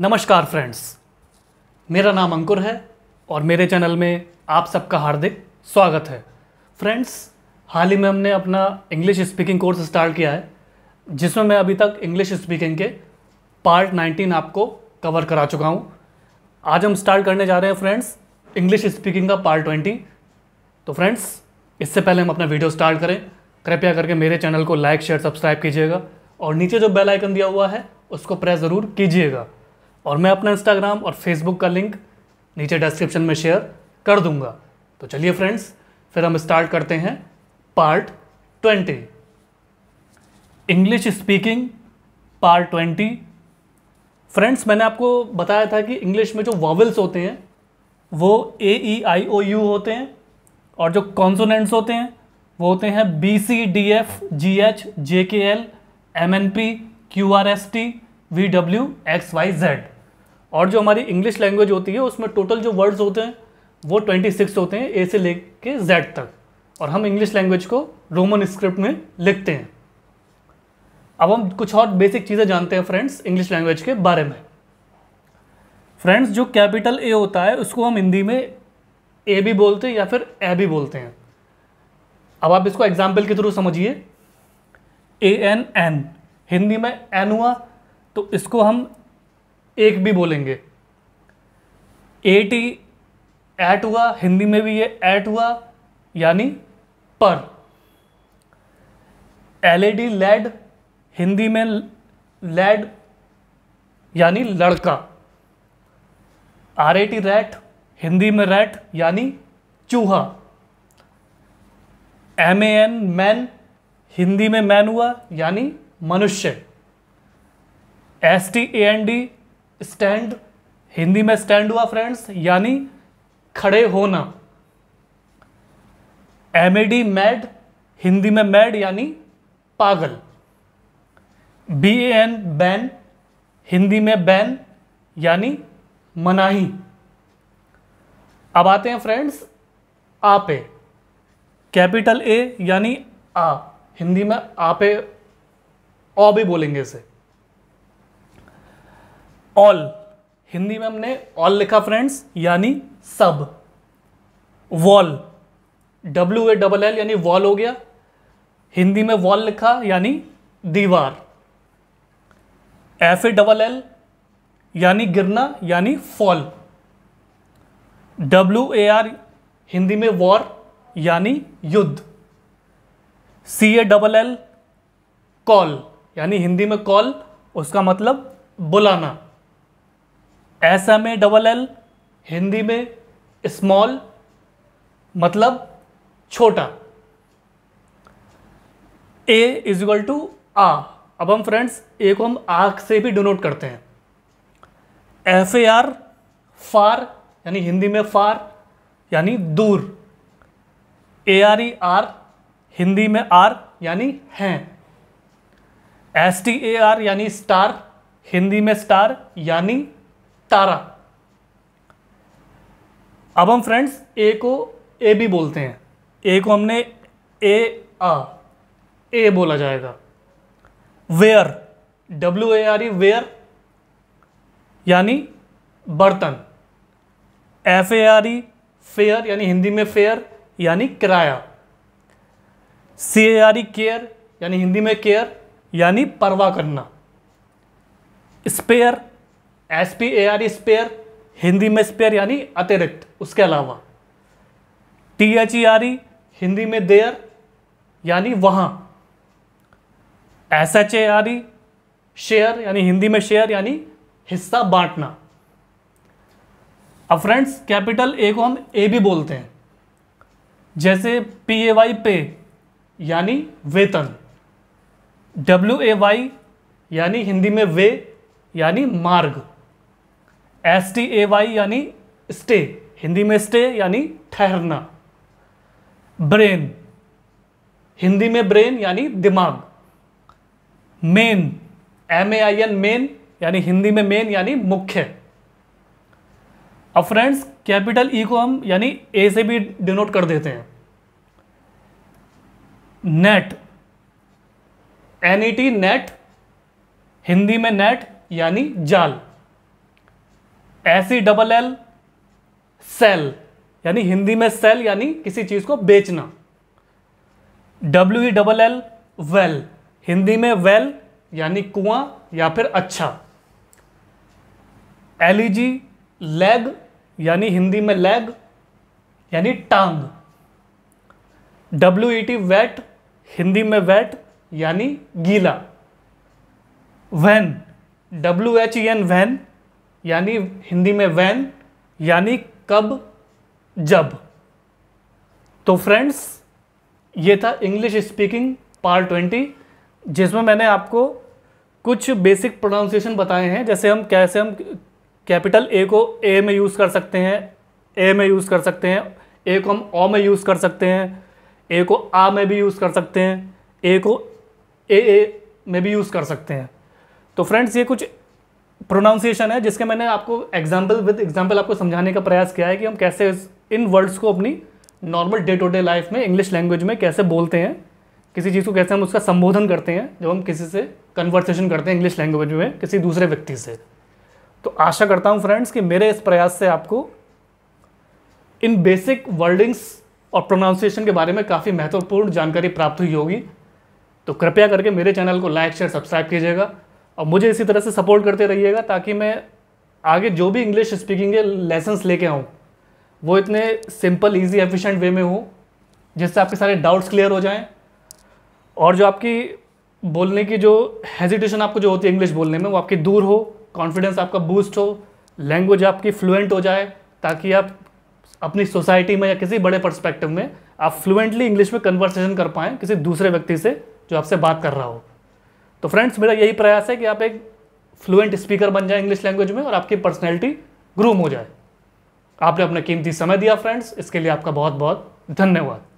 नमस्कार फ्रेंड्स मेरा नाम अंकुर है और मेरे चैनल में आप सबका हार्दिक स्वागत है फ्रेंड्स हाल ही में हमने अपना इंग्लिश स्पीकिंग कोर्स स्टार्ट किया है जिसमें मैं अभी तक इंग्लिश स्पीकिंग के पार्ट 19 आपको कवर करा चुका हूँ आज हम स्टार्ट करने जा रहे हैं फ्रेंड्स इंग्लिश स्पीकिंग का पार्ट ट्वेंटी तो फ्रेंड्स इससे पहले हम अपना वीडियो स्टार्ट करें कृपया करके मेरे चैनल को लाइक शेयर सब्सक्राइब कीजिएगा और नीचे जो बेल आइकन दिया हुआ है उसको प्रेस ज़रूर कीजिएगा और मैं अपना इंस्टाग्राम और फेसबुक का लिंक नीचे डिस्क्रिप्शन में शेयर कर दूंगा तो चलिए फ्रेंड्स फिर हम स्टार्ट करते हैं part twenty English speaking part twenty friends मैंने आपको बताया था कि इंग्लिश में जो वॉवल्स होते हैं वो ए ई आई ओ यू होते हैं और जो कॉन्सोनेंट्स होते हैं वो होते हैं B C D F G H J K L M N P Q R S T V W X Y Z और जो हमारी इंग्लिश लैंग्वेज होती है उसमें टोटल जो वर्ड्स होते हैं वो 26 होते हैं ए से ले के जेड तक और हम इंग्लिश लैंग्वेज को रोमन स्क्रिप्ट में लिखते हैं अब हम कुछ और बेसिक चीज़ें जानते हैं फ्रेंड्स इंग्लिश लैंग्वेज के बारे में फ्रेंड्स जो कैपिटल ए होता है उसको हम हिंदी में ए भी बोलते हैं या फिर ए भी बोलते हैं अब आप इसको एग्जाम्पल के थ्रू समझिए ए एन एन हिंदी में एन हुआ तो इसको हम एक भी बोलेंगे ए टी एट हुआ हिंदी में भी ये एट हुआ यानी पर एल एडी लेड हिंदी में लेड यानी लड़का R A T rat Hindi में रैट यानी चूहा M A N man Hindi में मैन हुआ यानी मनुष्य S T A N D stand Hindi में स्टैंड हुआ फ्रेंड्स यानी खड़े होना M A D mad Hindi में मैड यानी पागल B A N ban Hindi में बैन यानी मनाही अब आते हैं फ्रेंड्स आपे कैपिटल ए यानी आ हिंदी में आपे ओ भी बोलेंगे इसे ऑल हिंदी में हमने ऑल लिखा फ्रेंड्स यानी सब wall W A double L यानी वॉल हो गया हिंदी में वॉल लिखा यानी दीवार एफ ए डबल एल यानी गिरना यानी fall W A R Hindi में वॉर यानी युद्ध C A double L call यानी हिंदी में कॉल उसका मतलब बुलाना ऐसा में डबल एल हिंदी में स्मॉल मतलब छोटा ए इज इक्वल टू आ अब हम फ्रेंड्स ए को हम आख से भी डोनोट करते हैं एफ ए आर फार यानी हिंदी में फार यानी दूर A R E R Hindi में आर यानी हैं एस टी ए आर यानी स्टार हिंदी में स्टार यानी तारा अब हम फ्रेंड्स ए को ए बी बोलते हैं ए को हमने ए आ ए बोला जाएगा where W A R E where यानी बर्तन F A R E fare यानी हिंदी में फेयर यानी किराया सी ए आर ई केयर यानी हिंदी में केयर यानी परवाह करना spare S P A R spare Hindi में स्पेयर यानी अतिरिक्त उसके अलावा T H E R E Hindi में देयर यानी वहां S H A R E share यानी हिंदी में शेयर यानी हिस्सा बांटना अब फ्रेंड्स कैपिटल ए को हम ए भी बोलते हैं जैसे पी ए वाई पे यानी वेतन डब्ल्यू ए वाई यानी हिंदी में वे यानी मार्ग एस टी ए वाई यानी स्टे हिंदी में स्टे यानी ठहरना ब्रेन हिंदी में ब्रेन यानी दिमाग main M A I N main यानी हिंदी में मेन यानी मुख्य अब फ्रेंड्स कैपिटल ई को हम यानी ए से भी डिनोट कर देते हैं net N E T net Hindi में नेट यानी जाल S E double L sell यानी हिंदी में सेल यानी किसी चीज को बेचना W E double L well Hindi में वेल यानी कुआं या फिर अच्छा एल ई जी लेग यानी हिंदी में लेग यानी टांग W E T wet Hindi में वेट यानी गीला when W H E N when यानी हिंदी में वैन यानी कब जब तो फ्रेंड्स ये था इंग्लिश स्पीकिंग पार्ट ट्वेंटी जिसमें मैंने आपको कुछ बेसिक प्रोनाउंसिएशन बताए हैं जैसे हम कैसे हम कैपिटल ए को ए में यूज़ कर सकते हैं ए में यूज़ कर सकते हैं ए को हम ओ में यूज़ कर सकते हैं ए को आ में भी यूज़ कर सकते हैं ए को ए ए में भी यूज़ कर सकते हैं तो फ्रेंड्स ये कुछ प्रोनाउंसिएशन है जिसके मैंने आपको एग्जाम्पल विद एग्जाम्पल आपको समझाने का प्रयास किया है कि हम कैसे इन वर्ड्स को अपनी normal day to day life में इंग्लिश लैंग्वेज में कैसे बोलते हैं किसी चीज़ को कैसे हम उसका संबोधन करते हैं जब हम किसी से कन्वर्सेशन करते हैं इंग्लिश लैंग्वेज में किसी दूसरे व्यक्ति से तो आशा करता हूँ फ्रेंड्स कि मेरे इस प्रयास से आपको इन बेसिक वर्डिंग्स और प्रोनाउंसिएशन के बारे में काफ़ी महत्वपूर्ण जानकारी प्राप्त हुई होगी तो कृपया करके मेरे चैनल को लाइक शेयर सब्सक्राइब कीजिएगा और मुझे इसी तरह से सपोर्ट करते रहिएगा ताकि मैं आगे जो भी इंग्लिश स्पीकिंग के लेसन्स लेके आऊँ वो इतने सिंपल इजी एफिशिएंट वे में हो जिससे आपके सारे डाउट्स क्लियर हो जाएं और जो आपकी बोलने की जो हेजिटेशन आपको जो होती है इंग्लिश बोलने में वो आपकी दूर हो कॉन्फिडेंस आपका बूस्ट हो लैंग्वेज आपकी फ्लुएंट हो जाए ताकि आप अपनी सोसाइटी में या किसी बड़े पर्सपेक्टिव में आप फ्लुएंटली इंग्लिश में कन्वर्सेशन कर पाएँ किसी दूसरे व्यक्ति से जो आपसे बात कर रहा हो तो फ्रेंड्स मेरा यही प्रयास है कि आप एक फ्लुएंट स्पीकर बन जाए इंग्लिश लैंग्वेज में और आपकी पर्सनैलिटी ग्रूम हो जाए आपने अपना कीमती समय दिया फ्रेंड्स इसके लिए आपका बहुत बहुत धन्यवाद